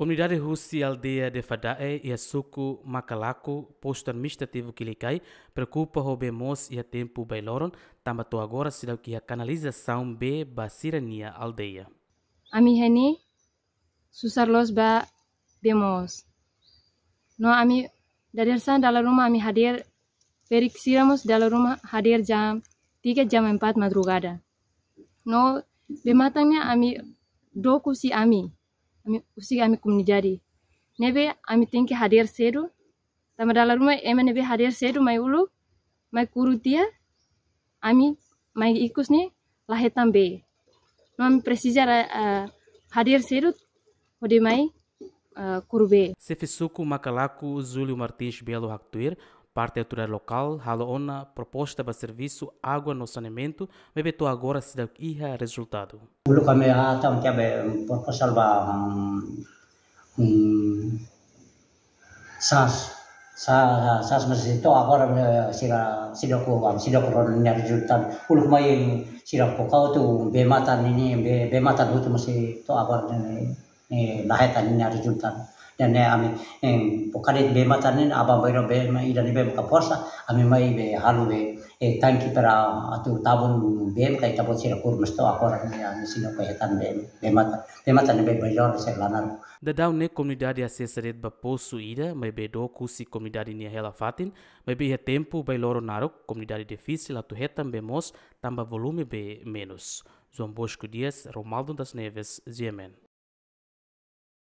Comunidade russa e aldeia de Fadae e a suco Macalaco, posto administrativo que lhe preocupa o bem e a tempo bailoron, tambato agora se que a canalização B basirania aldeia. Ami hani, susarlos ba bemos. No ami dadarsan dalam rumah ami hadir, perik siramos dalam rumah hadir jam 3 jam 4 madrugada. No, bematangnya ami doku si ami usiga आमी kumni jari nebe ami tinki hadir sedu tama dala ruma ema nebe hadir sedu mai ulu mai kurutia ami mai ikus ni lahetam be no ami uh, hadir sedu hode mai uh, kurbe sefisuku makalaku zulio martins belo haktuir Parte Autoridade Local hala ona proposta para serviço água no saneamento, mas beto agora se daqui iha resultado. Dulu kami hatam tiabe proposal ba sas sas sas mas itu agora eh, se sira sira ko bang sira ko ron nya resultado o ulu kumayin sira ko o tu be mata ni be bem mata tu mas itu agora ni lahetan nya resultado dene ami pokare be matanen aba bairo be ma idani be ka forsa ami mai be halu be e tanki para atu tabun be ka tabo sira kur mesto akor ni ami sino ko hetan be be mata be matanen be bairo se lanar da daun ne comunidade a sesaret ba posu ida mai be do kusi comunidade ni hela fatin mai be tempo bai loro narok comunidade difícil atu hetan be mos tamba volume be menos João Bosco Dias, Romaldo das Neves, Ziemen.